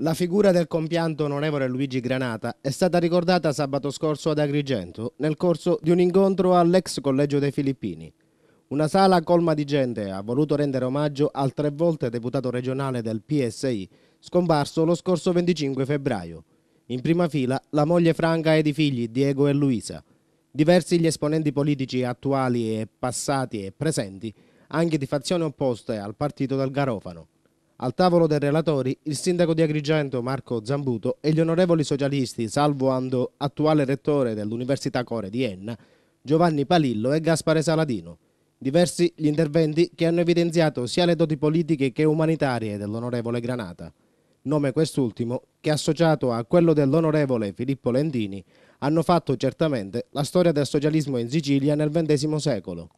La figura del compianto onorevole Luigi Granata è stata ricordata sabato scorso ad Agrigento nel corso di un incontro all'ex collegio dei Filippini. Una sala colma di gente ha voluto rendere omaggio al tre volte deputato regionale del PSI, scomparso lo scorso 25 febbraio. In prima fila la moglie Franca ed i figli Diego e Luisa. Diversi gli esponenti politici attuali e passati e presenti, anche di fazioni opposte al partito del Garofano. Al tavolo dei relatori il sindaco di Agrigento Marco Zambuto e gli onorevoli socialisti Salvo Ando, attuale rettore dell'Università Core di Enna, Giovanni Palillo e Gaspare Saladino. Diversi gli interventi che hanno evidenziato sia le doti politiche che umanitarie dell'onorevole Granata. Nome quest'ultimo che associato a quello dell'onorevole Filippo Lendini hanno fatto certamente la storia del socialismo in Sicilia nel XX secolo.